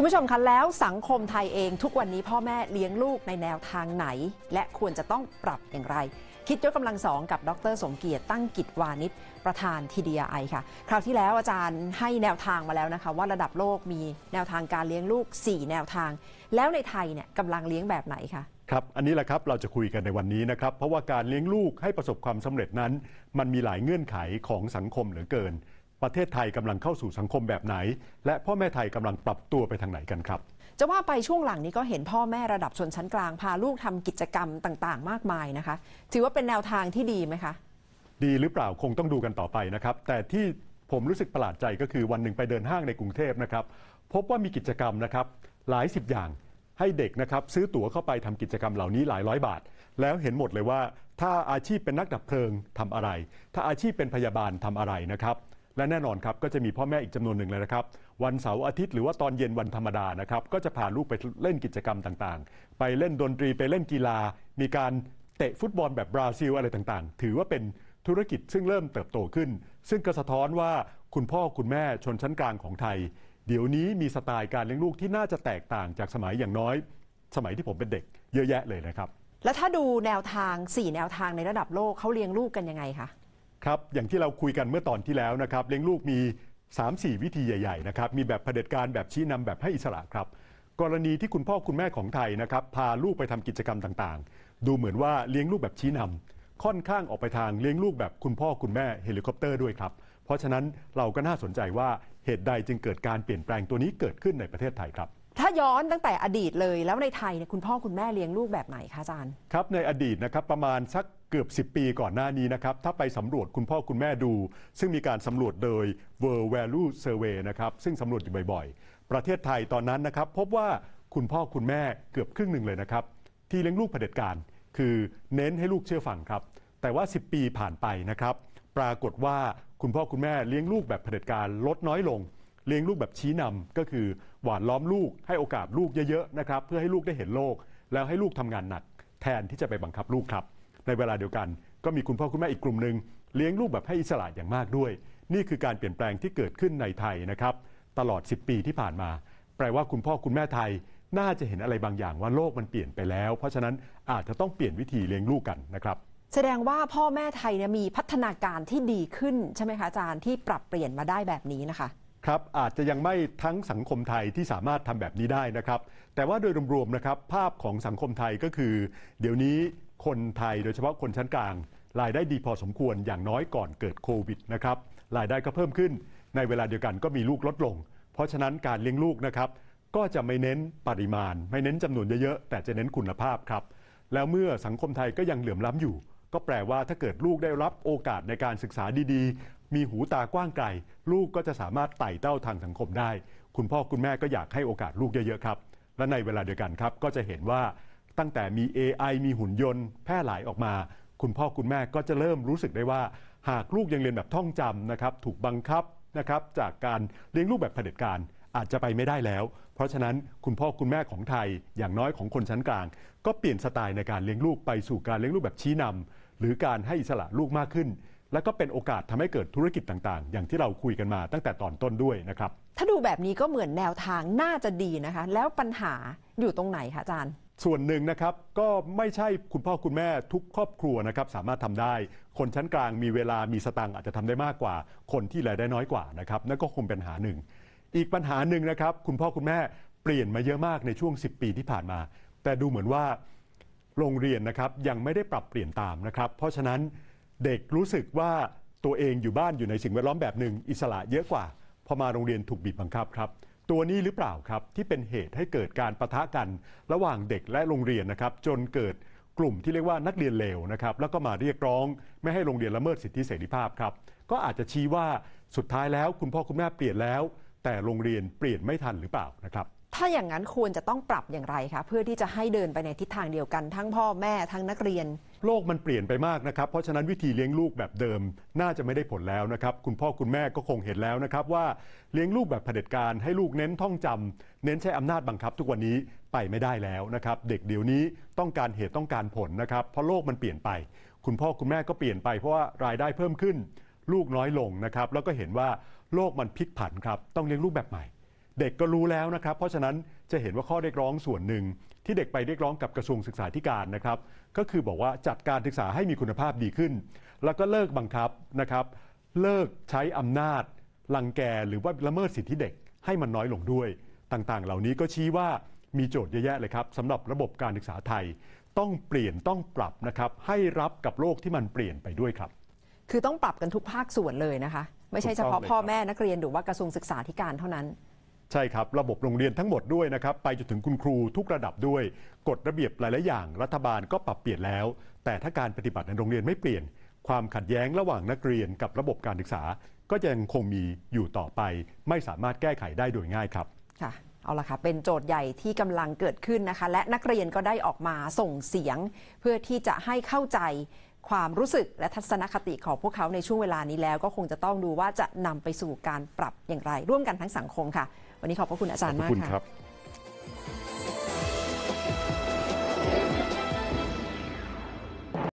คุณผู้ชมคะแล้วสังคมไทยเองทุกวันนี้ พ่อแม่เลี้ยงลูกในแนวทางไหน และควรจะต้องปรับอย่างไร คิดยกกำลังสอง กับดรสมเกียรติตั้งกิจวานิชประธานทีด t ไอค่ะคราวที่แล้วอาจารย์ให้แนวทางมาแล้วนะคะว่าระดับโลกมีแนวทางการเลี้ยงลูก 4 แนวทาง แล้วในไทยเนี่ยกำลังเลี้ยงแบบไหนคะครับอันนี้แหละครับเราจะคุยกันในวันนี้นะครับ เพราะว่าการเลี้ยงลูกให้ประสบความสำเร็จนั้น มันมีหลายเงื่อนไขของสังคมเหลือเกินประเทศไทยกำลังเข้าสู่สังคมแบบไหน และพ่อแม่ไทยกำลังปรับตัวไปทางไหนกันครับ จะว่าไปช่วงหลังนี้ก็เห็นพ่อแม่ระดับชนชั้นกลางพาลูกทำกิจกรรมต่างๆ มากมายนะคะ ถือว่าเป็นแนวทางที่ดีไหมคะ ดีหรือเปล่าคงต้องดูกันต่อไปนะครับ แต่ที่ผมรู้สึกประหลาดใจก็คือวันหนึ่งไปเดินห้างในกรุงเทพนะครับ พบว่ามีกิจกรรมนะครับหลายสิบอย่างให้เด็กนะครับซื้อตั๋วเข้าไปทำกิจกรรมเหล่านี้หลายร้อยบาท แล้วเห็นหมดเลยว่า ถ้าอาชีพเป็นนักดับเพลิงทำอะไร ถ้าอาชีพเป็นพยาบาลทำอะไรนะครับและแน่นอนครับก็จะมีพ่อแม่อีกจำนวนหนึ่งเลยนะครับวันเสาร์อาทิตย์หรือว่าตอนเย็นวันธรรมดานะครับก็จะพาลูกไปเล่นกิจกรรมต่างๆ ไปเล่นดนตรีไปเล่นกีฬา มีการเตะฟุตบอลแบบบราซิลอะไรต่างๆ ถือว่าเป็นธุรกิจซึ่งเริ่มเติบโตขึ้น ซึ่งก็สะท้อนว่าคุณพ่อคุณแม่ชนชั้นกลางของไทยเดี๋ยวนี้มีสไตล์การเลี้ยงลูกที่น่าจะแตกต่างจากสมัยอย่างน้อย สมัยที่ผมเป็นเด็กเยอะแยะเลยนะครับและถ้าดูแนวทาง4แนวทางในระดับโลกเขาเลี้ยงลูกกันยังไงคะครับอย่างที่เราคุยกันเมื่อตอนที่แล้วนะครับเลี้ยงลูกมี 3-4 วิธีใหญ่ๆนะครับมีแบบเผด็จการแบบชี้นำแบบให้อิสระครับ กรณีที่คุณพ่อคุณแม่ของไทยนะครับพาลูกไปทำกิจกรรมต่างๆ ดูเหมือนว่าเลี้ยงลูกแบบชี้นำ ค่อนข้างออกไปทางเลี้ยงลูกแบบคุณพ่อคุณแม่เฮลิคอปเตอร์ด้วยครับเพราะฉะนั้นเราก็น่าสนใจว่าเหตุใดจึงเกิดการเปลี่ยนแปลงตัวนี้เกิดขึ้นในประเทศไทยครับถ้าย้อนตั้งแต่อดีตเลย แล้วในไทยเนี่ยคุณพ่อคุณแม่เลี้ยงลูกแบบไหนคะอาจารย์ครับในอดีตนะครับประมาณสักเกือบ 10 ปีก่อนหน้านี้นะครับถ้าไปสำรวจคุณพ่อคุณแม่ดู ซึ่งมีการสำรวจโดย World Value Survey นะครับซึ่งสำรวจอยู่บ่อย ๆ ประเทศไทยตอนนั้นนะครับพบว่าคุณพ่อคุณแม่เกือบครึ่งหนึ่งเลยนะครับที่เลี้ยงลูกเผด็จการคือเน้นให้ลูกเชื่อฟังครับ แต่ว่า 10 ปีผ่านไปนะครับปรากฏว่าคุณพ่อคุณแม่เลี้ยงลูกแบบเผด็จการลดน้อยลงเลี้ยงลูกแบบชี้นำก็คือหวานล้อมลูกให้โอกาสลูกเยอะๆนะครับเพื่อให้ลูกได้เห็นโลก แล้วให้ลูกทำงานหนัก แทนที่จะไปบังคับลูกครับ ในเวลาเดียวกันก็มีคุณพ่อคุณแม่อีกกลุ่มหนึ่งเลี้ยงลูกแบบให้อิสระอย่างมากด้วย นี่คือการเปลี่ยนแปลงที่เกิดขึ้นในไทยนะครับตลอด 10 ปีที่ผ่านมา แปลว่าคุณพ่อคุณแม่ไทย น่าจะเห็นอะไรบางอย่างว่าโลกมันเปลี่ยนไปแล้วเพราะฉะนั้นอาจจะต้องเปลี่ยนวิธีเลี้ยงลูกกันนะครับแสดงว่าพ่อแม่ไทยเนี่ยมีพัฒนาการที่ดีขึ้นใช่ไหมคะอาจารย์ที่ปรับเปลี่ยนมาได้แบบนี้นะคะครับอาจจะยังไม่ทั้งสังคมไทยที่สามารถทำแบบนี้ได้นะครับ แต่ว่าโดยรวมๆนะครับภาพของสังคมไทยก็คือเดี๋ยวนี้คนไทยโดยเฉพาะคนชั้นกลางรายได้ดีพอสมควรอย่างน้อยก่อนเกิดโควิดนะครับรายได้ก็เพิ่มขึ้น ในเวลาเดียวกันก็มีลูกลดลง เพราะฉะนั้นการเลี้ยงลูกนะครับก็จะไม่เน้นปริมาณไม่เน้นจำนวนเยอะๆแต่จะเน้นคุณภาพครับแล้วเมื่อสังคมไทยก็ยังเหลื่อมล้ำอยู่ก็แปลว่าถ้าเกิดลูกได้รับโอกาสในการศึกษาดี ๆ มีหูตากว้างไกลลูกก็จะสามารถไต่เต้าทางสังคมได้ คุณพ่อคุณแม่ก็อยากให้โอกาสลูกเยอะ ๆ ครับ และในเวลาเดียวกันครับ ก็จะเห็นว่าตั้งแต่มี AI มีหุ่นยนต์แพร่หลายออกมา คุณพ่อคุณแม่ก็จะเริ่มรู้สึกได้ว่า หากลูกยังเรียนแบบท่องจำนะครับถูกบังคับนะครับ จากการเลี้ยงลูกแบบเผด็จการอาจจะไปไม่ได้แล้ว เพราะฉะนั้นคุณพ่อคุณแม่ของไทยอย่างน้อยของคนชั้นกลาง ก็เปลี่ยนสไตล์ในการเลี้ยงลูกไปสู่การเลี้ยงลูกแบบชี้นำหรือการให้อิสระลูกมากขึ้น และก็เป็นโอกาสทำให้เกิดธุรกิจต่างๆ อย่างที่เราคุยกันมา ตั้งแต่ตอนต้นด้วยนะครับ ถ้าดูแบบนี้ก็เหมือนแนวทางน่าจะดีนะคะแล้วปัญหาอยู่ตรงไหนคะอาจารย์ ส่วนหนึ่งนะครับก็ไม่ใช่คุณพ่อคุณแม่ทุกครอบครัวนะครับ สามารถทำได้คนชั้นกลางมีเวลามีสตังอาจจะทำได้มากกว่า คนที่รายได้น้อยกว่านะครับนั่นก็คงเป็นหาหนึ่งอีกปัญหาหนึ่งนะครับ คุณพ่อคุณแม่เปลี่ยนมาเยอะมากในช่วง 10 ปีที่ผ่านมา แต่ดูเหมือนว่าโรงเรียนนะครับยังไม่ได้ปรับเปลี่ยนตามนะครับเพราะฉะนั้น เด็กรู้สึกว่าตัวเองอยู่บ้านอยู่ในสิ่งแวดล้อมแบบหนึ่งอิสระเยอะกว่า พอมาโรงเรียนถูกบีบบังคับครับ ตัวนี้หรือเปล่าครับที่เป็นเหตุให้เกิดการประทะกันระหว่างเด็กและโรงเรียนนะครับจนเกิดกลุ่มที่เรียกว่านักเรียนเลวนะครับแล้วก็มาเรียกร้อง ไม่ให้โรงเรียนละเมิดสิทธิเสรีภาพครับก็อาจจะชี้ว่าสุดท้ายแล้วคุณพ่อคุณแม่เปลี่ยนแล้ว แต่โรงเรียนเปลี่ยนไม่ทันหรือเปล่านะครับถ้าอย่างนั้นควรจะต้องปรับอย่างไรคะเพื่อที่จะให้เดินไปในทิศทางเดียวกัน ทั้งพ่อแม่ทั้งนักเรียน โลกมันเปลี่ยนไปมากนะครับ เพราะฉะนั้น วิธีเลี้ยงลูกแบบเดิมน่าจะไม่ได้ผลแล้วนะครับ คุณพ่อคุณแม่ก็คงเห็นแล้วนะครับว่าเลี้ยงลูกแบบเผด็จการ ให้ลูกเน้นท่องจำ เน้นใช้อำนาจบังคับทุกวันนี้ไปไม่ได้แล้วนะครับเด็กเดี๋ยวนี้ต้องการเหตุต้องการผลนะครับเพราะโลกมันเปลี่ยนไป คุณพ่อคุณแม่ก็เปลี่ยนไปเพราะว่ารายได้เพิ่มขึ้น ลูกน้อยลงนะครับแล้วก็เห็นว่าโลกมันพลิกผันครับต้องเลี้ยงลูกแบบใหม่เด็กก็รู้แล้วนะครับ เพราะฉะนั้นจะเห็นว่าข้อเรียกร้องส่วนหนึ่ง ที่เด็กไปเรียกร้องกับกระทรวงศึกษาธิการนะครับ ก็คือบอกว่าจัดการศึกษาให้มีคุณภาพดีขึ้น แล้วก็เลิกบังคับนะครับ เลิกใช้อำนาจลังแกหรือว่าละเมิดสิทธิเด็กให้มันน้อยลงด้วย ต่างๆ เหล่านี้ก็ชี้ว่ามีโจทย์เยอะแยะเลยครับสำหรับระบบการศึกษาไทยต้องเปลี่ยนต้องปรับนะครับให้รับกับโลกที่มันเปลี่ยนไปด้วยครับ คือต้องปรับกันทุกภาคส่วนเลยนะคะไม่ใช่เฉพาะพ่อแม่นักเรียนหรือว่ากระทรวงศึกษาธิการเท่านั้นใช่ครับ ระบบโรงเรียนทั้งหมดด้วยนะครับ ไปจนถึงคุณครูทุกระดับด้วย กฎระเบียบหลายๆอย่าง รัฐบาลก็ปรับเปลี่ยนแล้ว แต่ถ้าการปฏิบัติในโรงเรียนไม่เปลี่ยน ความขัดแย้งระหว่างนักเรียนกับระบบการศึกษา ก็ยังคงมีอยู่ต่อไป ไม่สามารถแก้ไขได้โดยง่ายครับ ค่ะเอาละค่ะ เป็นโจทย์ใหญ่ที่กำลังเกิดขึ้นนะคะ และนักเรียนก็ได้ออกมาส่งเสียง เพื่อที่จะให้เข้าใจความรู้สึกและทัศนคติของพวกเขาในช่วงเวลานี้แล้วก็คงจะต้องดูว่าจะนำไปสู่การปรับอย่างไร ร่วมกันทั้งสังคมค่ะ วันนี้ขอบพระคุณอาจารย์มากค่ะ